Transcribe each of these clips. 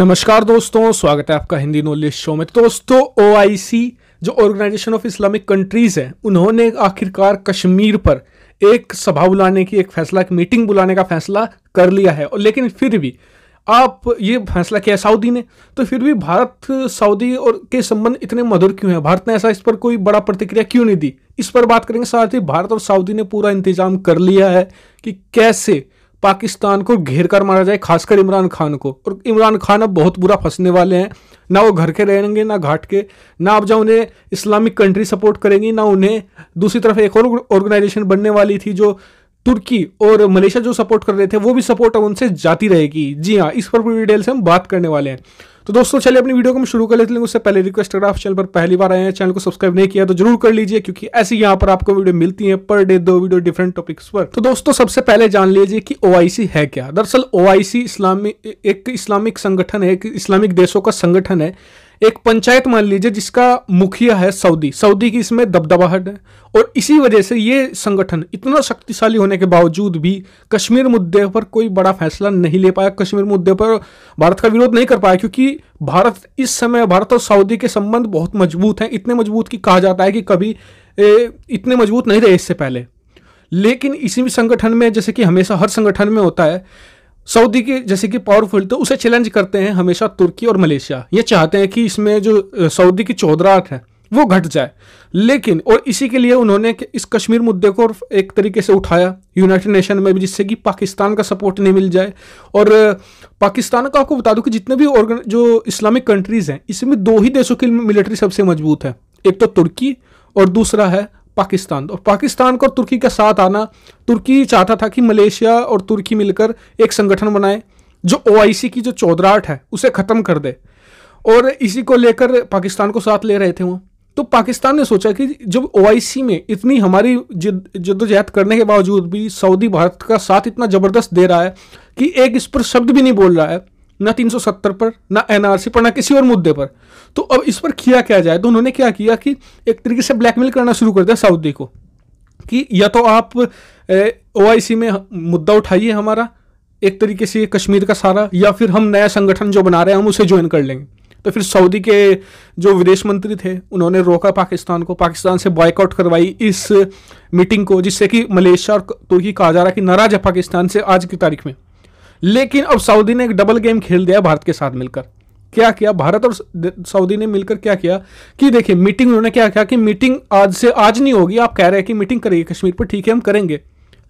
नमस्कार दोस्तों स्वागत है आपका हिंदी नॉलेज शो में दोस्तों ओ जो ऑर्गेनाइजेशन ऑफ इस्लामिक कंट्रीज़ है उन्होंने आखिरकार कश्मीर पर एक सभा बुलाने की एक फैसला की मीटिंग बुलाने का फैसला कर लिया है और लेकिन फिर भी आप ये फैसला किया सऊदी ने तो फिर भी भारत सऊदी और के संबंध इतने मधुर क्यों हैं भारत ने ऐसा इस पर कोई बड़ा प्रतिक्रिया क्यों नहीं दी इस पर बात करेंगे साथ ही भारत और सऊदी ने पूरा इंतजाम कर लिया है कि कैसे पाकिस्तान को घेर कर मारा जाए खासकर इमरान खान को और इमरान खान अब बहुत बुरा फंसने वाले हैं ना वो घर के रहेंगे ना घाट के ना अब जब उन्हें इस्लामिक कंट्री सपोर्ट करेंगी ना उन्हें दूसरी तरफ एक और ऑर्गेनाइजेशन बनने वाली थी जो तुर्की और मलेशिया जो सपोर्ट कर रहे थे वो भी सपोर्ट अब उनसे जाती रहेगी जी हाँ इस पर पूरी डिटेल से हम बात करने वाले हैं तो दोस्तों चलिए अपनी वीडियो को हम शुरू कर लेते हैं उससे पहले रिक्वेस्ट अगर आप चैनल पर पहली बार आए हैं चैनल को सब्सक्राइब नहीं किया तो जरूर कर लीजिए क्योंकि ऐसी यहाँ पर आपको वीडियो मिलती है पर डे दो वीडियो डिफरेंट टॉपिक्स पर तो दोस्तों सबसे पहले जान लीजिए कि ओ है क्या दरअसल ओ इस्लामी एक इस्लामिक संगठन है एक इस्लामिक देशों का संगठन है एक पंचायत मान लीजिए जिसका मुखिया है सऊदी सऊदी की इसमें दबदबाहट है और इसी वजह से ये संगठन इतना शक्तिशाली होने के बावजूद भी कश्मीर मुद्दे पर कोई बड़ा फैसला नहीं ले पाया कश्मीर मुद्दे पर भारत का विरोध नहीं कर पाया क्योंकि भारत इस समय भारत और सऊदी के संबंध बहुत मजबूत हैं इतने मजबूत कि कहा जाता है कि कभी ए, इतने मजबूत नहीं रहे इससे पहले लेकिन इसी भी संगठन में जैसे कि हमेशा हर संगठन में होता है सऊदी के जैसे कि पावरफुल तो उसे चैलेंज करते हैं हमेशा तुर्की और मलेशिया ये चाहते हैं कि इसमें जो सऊदी की चौधराहट है वो घट जाए लेकिन और इसी के लिए उन्होंने इस कश्मीर मुद्दे को एक तरीके से उठाया यूनाइटेड नेशन में भी जिससे कि पाकिस्तान का सपोर्ट नहीं मिल जाए और पाकिस्तान का आपको बता दूं कि जितने भी ऑर्गन जो इस्लामिक कंट्रीज़ हैं इसमें दो ही देशों की मिलिट्री सबसे मजबूत है एक तो तुर्की और दूसरा है पाकिस्तान और पाकिस्तान को तुर्की का साथ आना तुर्की चाहता था कि मलेशिया और तुर्की मिलकर एक संगठन बनाए जो ओ की जो चौधराहट है उसे ख़त्म कर दे और इसी को लेकर पाकिस्तान को साथ ले रहे थे वो तो पाकिस्तान ने सोचा कि जब ओ में इतनी हमारी जिद जद्दोजहद करने के बावजूद भी सऊदी भारत का साथ इतना ज़बरदस्त दे रहा है कि एक इस पर शब्द भी नहीं बोल रहा है ना 370 पर ना एनआरसी पर ना किसी और मुद्दे पर तो अब इस पर किया क्या जाए तो उन्होंने क्या किया कि एक तरीके से ब्लैकमेल करना शुरू कर दिया सऊदी को कि या तो आप ओ में मुद्दा उठाइए हमारा एक तरीके से कश्मीर का सारा या फिर हम नया संगठन जो बना रहे हैं हम उसे ज्वाइन कर लेंगे तो फिर सऊदी के जो विदेश मंत्री थे उन्होंने रोका पाकिस्तान को पाकिस्तान से बॉयकआउट करवाई इस मीटिंग को जिससे कि मलेशिया और तुर्की कहा जा रहा कि नाराज है पाकिस्तान से आज की तारीख में लेकिन अब सऊदी ने एक डबल गेम खेल दिया भारत के साथ मिलकर क्या किया भारत और सऊदी ने मिलकर क्या किया कि देखिए मीटिंग उन्होंने क्या किया कि मीटिंग आज से आज नहीं होगी आप कह रहे हैं कि मीटिंग करेंगे कश्मीर पर ठीक है हम करेंगे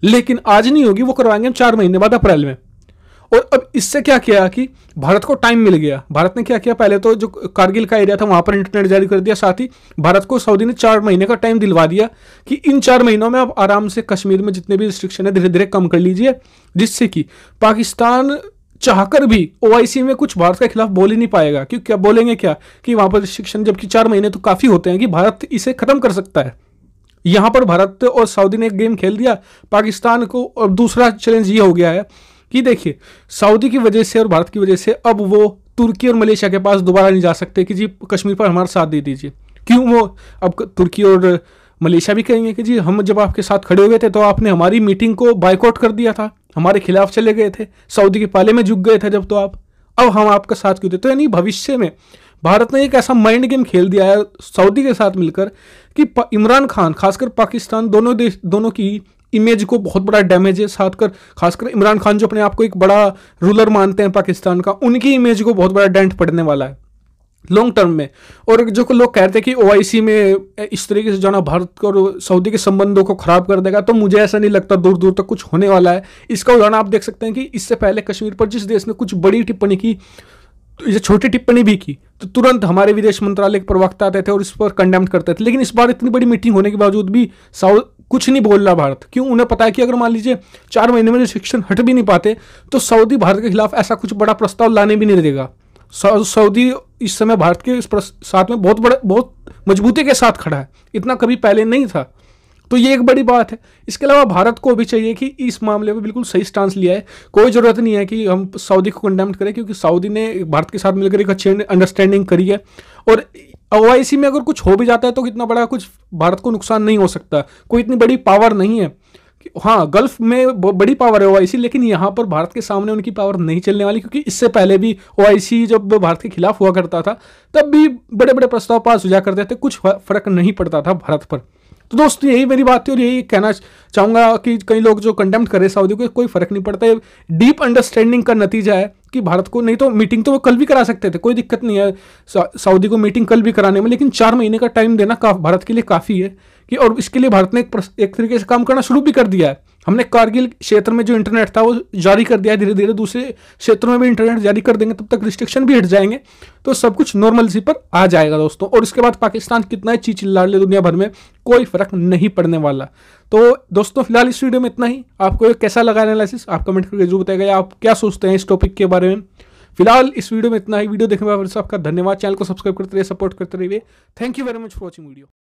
लेकिन आज नहीं होगी वो करवाएंगे हम चार महीने बाद अप्रैल में और अब इससे क्या किया कि भारत को टाइम मिल गया भारत ने क्या किया पहले तो जो कारगिल का एरिया था वहां पर इंटरनेट जारी कर दिया साथ ही भारत को सऊदी ने चार महीने का टाइम दिलवा दिया कि इन चार महीनों में आप आराम से कश्मीर में जितने भी रिस्ट्रिक्शन है धीरे धीरे कम कर लीजिए जिससे कि पाकिस्तान चाहकर भी ओ में कुछ भारत के खिलाफ बोल ही नहीं पाएगा क्योंकि क्या बोलेंगे क्या कि वहाँ पर रिस्ट्रिक्शन जबकि चार महीने तो काफ़ी होते हैं कि भारत इसे ख़त्म कर सकता है यहाँ पर भारत और सऊदी ने एक गेम खेल दिया पाकिस्तान को और दूसरा चैलेंज ये हो गया है कि देखिए सऊदी की वजह से और भारत की वजह से अब वो तुर्की और मलेशिया के पास दोबारा नहीं जा सकते कि जी कश्मीर पर हमारा साथ दे दीजिए क्यों वो अब तुर्की और मलेशिया भी कहेंगे कि जी हम जब आपके साथ खड़े हुए थे तो आपने हमारी मीटिंग को बाइकआउट कर दिया था हमारे खिलाफ चले गए थे सऊदी के पाले में झुक गए थे जब तो आप अब हम आपका साथ क्यों देते तो यानी भविष्य में भारत ने एक ऐसा माइंड गेम खेल दिया है सऊदी के साथ मिलकर कि इमरान खान खासकर पाकिस्तान दोनों देश दोनों की इमेज को बहुत बड़ा डैमेज है साथ कर खासकर इमरान खान जो अपने आप को एक बड़ा रूलर मानते हैं पाकिस्तान का उनकी इमेज को बहुत बड़ा डेंट पड़ने वाला है लॉन्ग टर्म में और जो लोग कहते हैं कि ओ में इस तरीके से जाना भारत और सऊदी के संबंधों को ख़राब कर देगा तो मुझे ऐसा नहीं लगता दूर दूर तक कुछ होने वाला है इसका उदाहरण आप देख सकते हैं कि इससे पहले कश्मीर पर जिस देश ने कुछ बड़ी टिप्पणी की तो ये छोटी टिप्पणी भी की तो तुरंत हमारे विदेश मंत्रालय के प्रवक्ता आते थे और इस पर कंडेम करते थे लेकिन इस बार इतनी बड़ी मीटिंग होने के बावजूद भी साउथ कुछ नहीं बोल रहा भारत क्यों उन्हें पता है कि अगर मान लीजिए चार महीने में रिस्ट्रिक्शन हट भी नहीं पाते तो सऊदी भारत के खिलाफ ऐसा कुछ बड़ा प्रस्ताव लाने भी नहीं देगा सऊदी इस समय भारत के इस साथ में बहुत बड़े बहुत मजबूती के साथ खड़ा है इतना कभी पहले नहीं था तो ये एक बड़ी बात है इसके अलावा भारत को भी चाहिए कि इस मामले में बिल्कुल सही स्टांस लिया है कोई ज़रूरत नहीं है कि हम सऊदी को कंडेम करें क्योंकि सऊदी ने भारत के साथ मिलकर एक अच्छी अंडरस्टैंडिंग करी है और ओआईसी में अगर कुछ हो भी जाता है तो कितना बड़ा कुछ भारत को नुकसान नहीं हो सकता कोई इतनी बड़ी पावर नहीं है हाँ गल्फ में बड़ी पावर है ओआईसी लेकिन यहाँ पर भारत के सामने उनकी पावर नहीं चलने वाली क्योंकि इससे पहले भी ओआईसी जब भारत के खिलाफ हुआ करता था तब भी बड़े बड़े प्रस्ताव पास हो जा करते थे कुछ फर्क नहीं पड़ता था भारत पर तो दोस्त यही मेरी बात थी और यही कहना चाहूँगा कि कई लोग जो कंटेम्प्ट करें सऊदी को कोई फर्क नहीं पड़ता है डीप अंडरस्टैंडिंग का नतीजा है कि भारत को नहीं तो मीटिंग तो वो कल भी करा सकते थे कोई दिक्कत नहीं है सऊदी को मीटिंग कल भी कराने में लेकिन चार महीने का टाइम देना का, भारत के लिए काफ़ी है कि और इसके लिए भारत ने एक एक तरीके से काम करना शुरू भी कर दिया है हमने कारगिल क्षेत्र में जो इंटरनेट था वो जारी कर दिया है धीरे धीरे दूसरे क्षेत्रों में भी इंटरनेट जारी कर देंगे तब तक रिस्ट्रिक्शन भी हट जाएंगे तो सब कुछ नॉर्मल सी पर आ जाएगा दोस्तों और इसके बाद पाकिस्तान कितना ही चीज चिल्ला ले दुनिया भर में कोई फर्क नहीं पड़ने वाला तो दोस्तों फिलहाल इस वीडियो में इतना ही आपको कैसा लगा एनालिसिस आप कमेंट करके जरूर बताएगा आप क्या सोचते हैं इस टॉपिक के बारे में फिलहाल इस वीडियो में इतना ही वीडियो देखने वाले आपका धन्यवाद चैनल को सब्सक्राइब करते रहिए सपोर्ट करते रहिए thank you very much for watching video